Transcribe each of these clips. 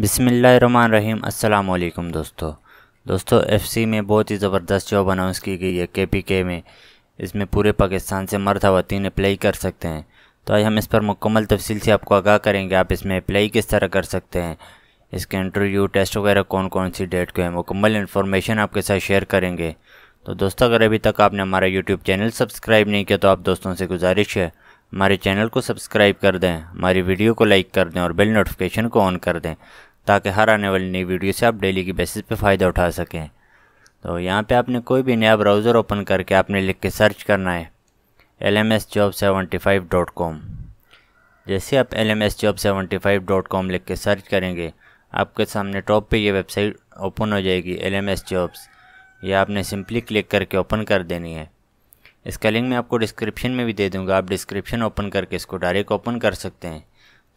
बिसमीम अल्लाम दोस्तों दोस्तों एफसी में बहुत ही ज़बरदस्त जॉब अनाउंस की गई है के पी के में इसमें पूरे पाकिस्तान से मर्द खातन अप्लाई कर सकते हैं तो आज हम इस पर मुकम्मल तफसील से आपको आगाह करेंगे आप इसमें अप्लाई किस तरह कर सकते हैं इसके इंटरव्यू टेस्ट वगैरह कौन कौन सी डेट को है मुकम्मल इन्फॉर्मेशन आपके साथ शेयर करेंगे तो दोस्तों अगर अभी तक आपने हमारा यूट्यूब चैनल सब्सक्राइब नहीं किया तो आप दोस्तों से गुजारिश है हमारे चैनल को सब्सक्राइब कर दें हमारी वीडियो को लाइक कर दें और बेल नोटिफिकेशन को ऑन कर दें ताकि हर आने वाली नई वीडियो से आप डेली की बेसिस पे फ़ायदा उठा सकें तो यहाँ पे आपने कोई भी नया ब्राउज़र ओपन करके आपने लिख के सर्च करना है L M S job seventy five dot com जैसे आप L M S job seventy five dot com लिख के सर्च करेंगे आपके सामने टॉप पे ये वेबसाइट ओपन हो जाएगी एल एम एस जॉब्स ये आपने सिंपली क्लिक करके ओपन कर देनी है इसका लिंक मैं आपको डिस्क्रिप्शन में भी दे दूंगा आप डिस्क्रिप्शन ओपन करके इसको डायरेक्ट ओपन कर सकते हैं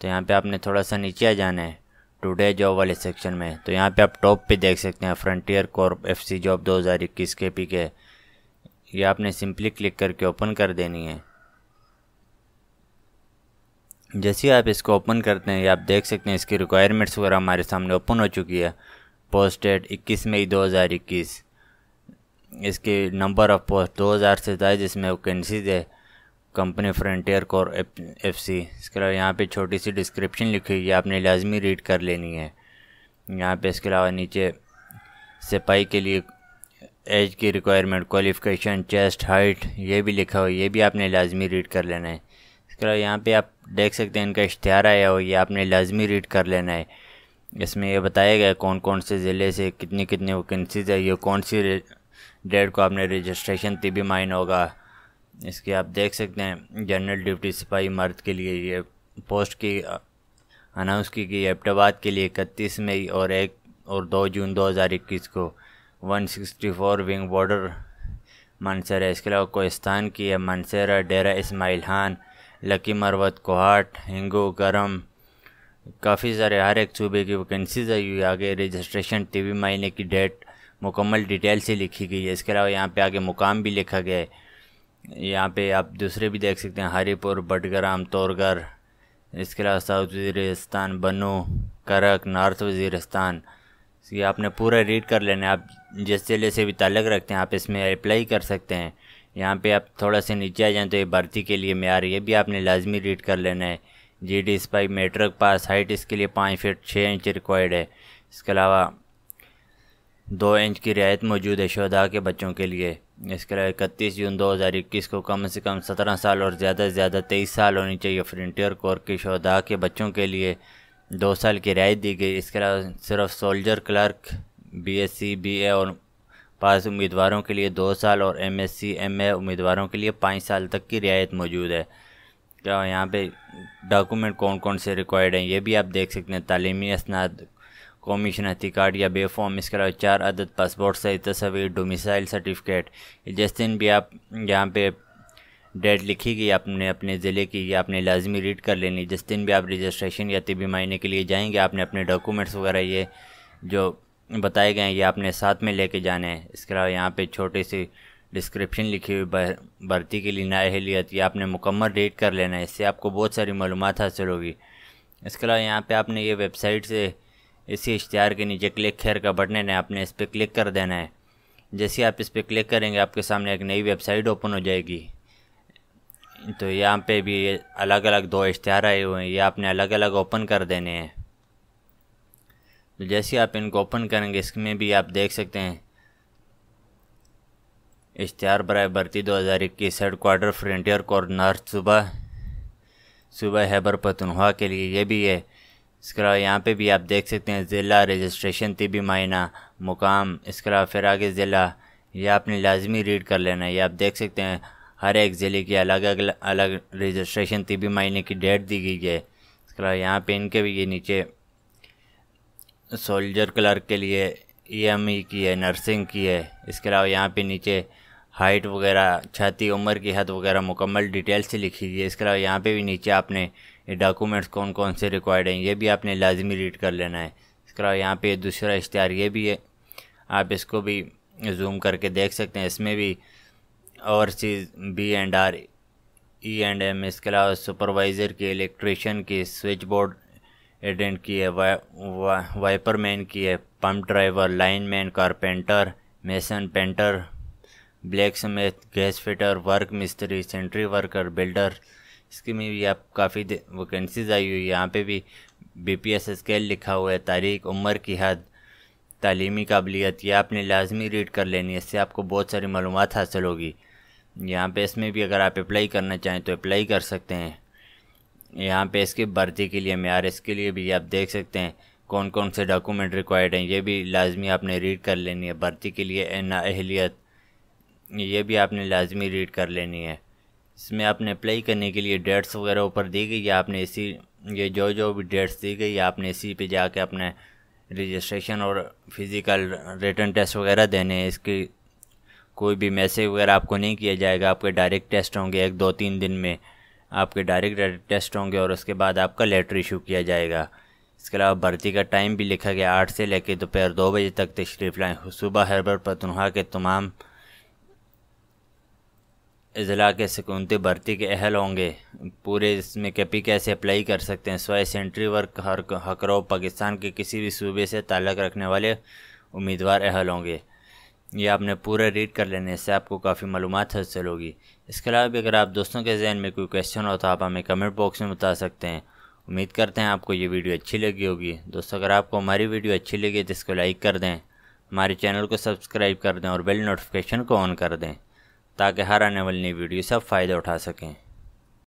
तो यहाँ पे आपने थोड़ा सा नीचे आ जाना है टुडे जॉब वाले सेक्शन में तो यहाँ पे आप टॉप पे देख सकते हैं frontier corp F C job दो हज़ार इक्कीस के पी के ये आपने सिंपली क्लिक करके ओपन कर देनी है जैसे आप इसको ओपन करते हैं आप देख सकते हैं इसकी रिक्वायरमेंट्स वगैरह हमारे सामने ओपन हो चुकी है पोस्ट डेट इक्कीस मई दो हज़ार इक्कीस इसकी नंबर ऑफ पोस्ट दो हज़ार ज्यादा जिसमें वैकेंसीज है company frontier corps F C इसके अलावा यहाँ पे छोटी सी डिस्क्रिप्शन लिखी हुई है आपने लाजमी रीड कर लेनी है यहाँ पे इसके अलावा नीचे सिपाही के लिए एज की रिक्वायरमेंट क्वालिफिकेशन चेस्ट हाइट ये भी लिखा हुआ है ये भी आपने लाजमी रीड कर लेना है इसके अलावा यहाँ पे आप देख सकते हैं इनका इश्तहार आया हो ये आपने लाजमी रीड कर लेना है इसमें यह बताया गया कौन कौन से ज़िले से कितनी कितनी वैकेंसीज है ये कौन सी डेट को आपने रजिस्ट्रेशन ती भी माइन होगा इसके आप देख सकते हैं जनरल ड्यूटी सिपाही मर्द के लिए ये पोस्ट की अनाउंस की गई एबटाबाद के लिए इकतीस मई और एक और दो जून दो हज़ार इक्कीस को one sixty four wing border Mansehra इसके अलावा कोस्तान की है मानसरा डेरा इसमाइल खान लकी मरवत कोहाट हिंगू गरम काफ़ी सारे हर एक सूबे की वैकेंसीज आई हुई आगे रजिस्ट्रेशन टीवी मायने की डेट मुकम्मल डिटेल से लिखी गई है इसके अलावा यहाँ पे आगे मुकाम भी लिखा गया है यहाँ पे आप दूसरे भी देख सकते हैं हरिपुर बटग्राम तौरगर इसके अलावा साउथ वज़ीरस्तान बनो करक नॉर्थ वज़ीरस्तान ये आपने पूरा रीड कर लेना है आप जिस जिले से भी ताल्लक रखते हैं आप इसमें अप्लाई कर सकते हैं यहाँ पे आप थोड़ा सा नीचे आ जाएँ तो ये भर्ती के लिए मैार ये भी आपने लाजमी रीड कर लेना है G D sepoy matric pass height इसके लिए पाँच फिट छः इंच रिक्वायर्ड है इसके अलावा दो इंच की रियायत मौजूद है शहदा के बच्चों के लिए इसके अलावा इकतीस जून 2021 को कम से कम सत्रह साल और ज़्यादा से ज़्यादा तेईस साल होनी चाहिए फ्रंटियर कोर के शहदा के बच्चों के लिए दो साल की रियायत दी गई इसके अलावा सिर्फ soldier clerk B S C B A और पास उम्मीदवारों के लिए दो साल और M S C M A उम्मीदवारों के लिए पाँच साल तक की रियायत मौजूद है क्या यहाँ पे डॉक्यूमेंट कौन कौन से रिक्वायर्ड हैं ये भी आप देख सकते हैं तालीमी असनाद कौमी हथी कार्ड या बेफॉर्म इसके अलावा चार अदद पासपोर्ट सही तस्वीर डोमिसाइल सर्टिफिकेट जिस दिन भी आप यहाँ पे डेट लिखी गई आपने अपने ज़िले की या आपने लाजमी रीड कर लेनी जिस दिन भी आप रजिस्ट्रेशन या तबी मायने के लिए जाएंगे आपने अपने डॉक्यूमेंट्स वगैरह ये जो बताए गए हैं ये आपने साथ में लेके जाने हैं इसके अलावा यहाँ पे छोटी सी डिस्क्रिप्शन लिखी हुई भर्ती के लिए नाहलीत या आपने मुकम्मल रीड कर लेना है इससे आपको बहुत सारी मालूम हासिल होगी इसके अलावा यहाँ पर आपने ये वेबसाइट से इसी इश्तहार के नीचे क्लिक खैर का बटन है आपने इस पर क्लिक कर देना है जैसे आप इस पर क्लिक करेंगे आपके सामने एक नई वेबसाइट ओपन हो जाएगी तो यहाँ पे भी अलग अलग दो इश्तहार आए हुए हैं ये आपने अलग अलग ओपन कर देने हैं तो जैसे आप इनको ओपन करेंगे इसमें भी आप देख सकते हैं इश्तहार बरए भर्ती दो हज़ार इक्कीस हेड क्वार्टर फ्रंटियर कॉर्नर सुबह सुबह हैबर पतनवा के लिए ये भी है इसके यहाँ पे भी आप देख सकते हैं ज़िला रजिस्ट्रेशन तिबी मायना मुकाम इसके अलावा फिर आगे ज़िला ये आपने लाजमी रीड कर लेना है ये आप देख सकते हैं हर एक ज़िले की अलग अलग अलग रजिस्ट्रेशन तिबी मायने की डेट दी गई है इसके अलावा यहाँ पर इनके भी ये नीचे सोल्जर क्लर्क के लिए ई एम ई की है नर्सिंग की है इसके अलावा यहाँ पे नीचे हाइट वगैरह छाती उम्र की हद वगैरह मुकम्मल डिटेल से लिखी गई है इसके अलावा यहाँ पे भी नीचे आपने डॉक्यूमेंट्स कौन कौन से रिक्वायर्ड हैं ये भी आपने लाजमी रीड कर लेना है इसके अलावा यहाँ पे दूसरा इश्तहार ये भी है आप इसको भी जूम करके देख सकते हैं इसमें भी और चीज़ B and R E and M इसके अलावा सुपरवाइज़र की इलेक्ट्रिशियन की स्विच बोर्ड एडेंट की है वा, वाइपर मैन की है pump driver line man carpenter mason painter blacksmith gas fitter work मिस्त्री सेंट्री वर्कर बिल्डर इसकी में भी आप काफ़ी वैकेंसीज आई हुई है यहाँ पे भी बी पी एस स्केल लिखा हुआ है तारीख उम्र की हद तलीमी काबिलियत ये आपने लाजमी रीड कर लेनी है इससे आपको बहुत सारी मालूम हासिल होगी यहाँ पे इसमें भी अगर आप अप्लाई करना चाहें तो अप्लाई कर सकते हैं यहाँ पे इसकी भर्ती के लिए मैार इसके लिए भी आप देख सकते हैं कौन कौन से डॉक्यूमेंट रिक्वायर्ड हैं ये भी लाजमी आपने रीड कर लेनी है भर्ती के लिए ना अहलियत ये भी आपने लाजमी रीड कर लेनी है इसमें आपने अप्लाई करने के लिए डेट्स वगैरह ऊपर दी गई या आपने इसी ये जो जो भी डेट्स दी गई आपने इसी पे जाके अपने रजिस्ट्रेशन और फिज़िकल रिटर्न टेस्ट वगैरह देने हैं इसकी कोई भी मैसेज वगैरह आपको नहीं किया जाएगा आपके डायरेक्ट टेस्ट होंगे एक दो तीन दिन में आपके डायरेक्ट टेस्ट होंगे और उसके बाद आपका लेटर इशू किया जाएगा इसके अलावा भर्ती का टाइम भी लिखा गया आठ से लेकर दोपहर दो बजे तक तशरीफ़ लाएँ सुबह हरबर पतनहा के तमाम अजला के सकूनती भर्ती के अहल होंगे पूरे इसमें कैपी कैसे अप्लाई कर सकते हैं स्वाय सेंट्री वर्क हर हकरो पाकिस्तान के किसी भी सूबे से ताल्लक रखने वाले उम्मीदवार अहल होंगे ये आपने पूरा रीड कर लेने से आपको काफ़ी मालूम हासिल होगी इसके अलावा भी अगर आप दोस्तों के जहन में कोई क्वेश्चन हो तो आप हमें कमेंट बॉक्स में बता सकते हैं उम्मीद करते हैं आपको ये वीडियो अच्छी लगी होगी दोस्तों अगर आपको हमारी वीडियो अच्छी लगी तो इसको लाइक कर दें हमारे चैनल को सब्सक्राइब कर दें और बेल नोटिफिकेशन को ऑन कर दें ताकि हर आने वाली वीडियो से आप फ़ायदा उठा सकें